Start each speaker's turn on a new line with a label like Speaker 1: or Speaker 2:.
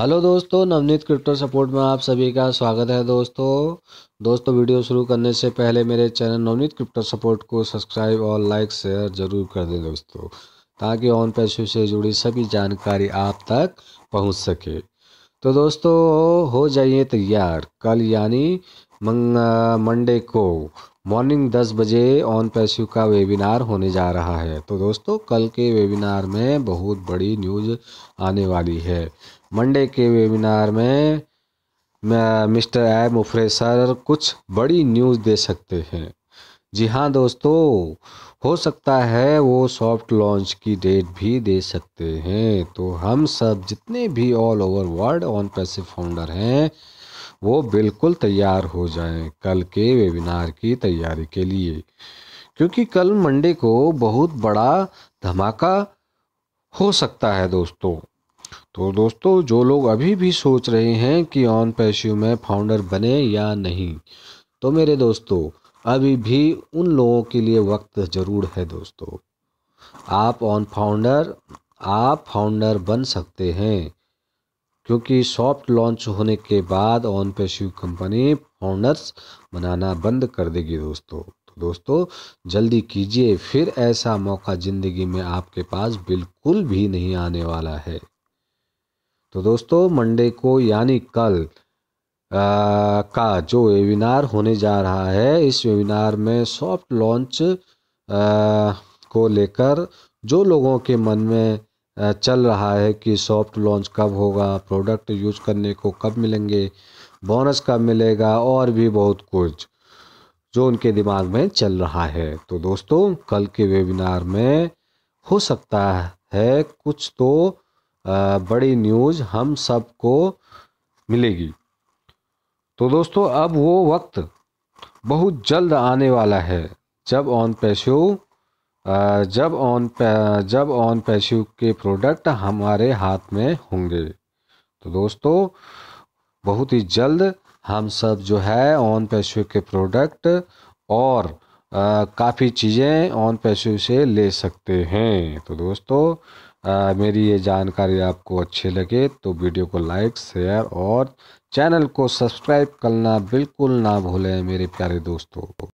Speaker 1: hello दोस्तों Navneet crypto support में आप सभी का स्वागत है दोस्तों दोस्तों वीडियो शुरू करने से पहले मेरे चैनल नवनीत क्रिप्टो सपोर्ट को सब्सक्राइब और लाइक शेयर जरूर कर दें दोस्तों ताकि ऑन पैसे से जुड़ी सभी जानकारी आप तक पहुंच सके तो दोस्तों हो जाइए तैयार कल यानी मंडे को मॉर्निंग दस बजे ऑन पैसिव का वेबिनार होने जा रहा है तो दोस्तों कल के वेबिनार में बहुत बड़ी न्यूज़ आने वाली है मंडे के वेबिनार में मिस्टर ए मुफरे सर कुछ बड़ी न्यूज़ दे सकते हैं जी हाँ दोस्तों हो सकता है वो सॉफ्ट लॉन्च की डेट भी दे सकते हैं तो हम सब जितने भी all over world Onpassive founder हैं वो बिल्कुल तैयार हो जाएं कल के वेबिनार की तैयारी के लिए क्योंकि कल मंडे को बहुत बड़ा धमाका हो सकता है दोस्तों तो दोस्तों जो लोग अभी भी सोच रहे हैं कि ऑन पैश्यू में फाउंडर बने या नहीं तो मेरे दोस्तों अभी भी उन लोगों के लिए वक्त ज़रूर है दोस्तों आप ऑन फाउंडर आप फाउंडर बन सकते हैं क्योंकि सॉफ्ट लॉन्च होने के बाद ऑन पे शिव कंपनी फाउंडर्स बनाना बंद कर देगी दोस्तों तो दोस्तों जल्दी कीजिए फिर ऐसा मौका ज़िंदगी में आपके पास बिल्कुल भी नहीं आने वाला है तो दोस्तों मंडे को यानी कल आ, का जो वेबिनार होने जा रहा है इस वेबिनार में सॉफ्ट लॉन्च को लेकर जो लोगों के मन में चल रहा है कि सॉफ्ट लॉन्च कब होगा प्रोडक्ट यूज करने को कब मिलेंगे बोनस कब मिलेगा और भी बहुत कुछ जो उनके दिमाग में चल रहा है तो दोस्तों कल के वेबिनार में हो सकता है कुछ तो बड़ी न्यूज़ हम सबको मिलेगी तो दोस्तों अब वो वक्त बहुत जल्द आने वाला है जब ऑन पैशो जब ऑन जब ऑन पैशू के प्रोडक्ट हमारे हाथ में होंगे तो दोस्तों बहुत ही जल्द हम सब जो है ऑन पैशू के प्रोडक्ट और काफ़ी चीज़ें ऑन पैशू से ले सकते हैं तो दोस्तों आ, मेरी ये जानकारी आपको अच्छी लगे तो वीडियो को लाइक शेयर और चैनल को सब्सक्राइब करना बिल्कुल ना भूलें मेरे प्यारे दोस्तों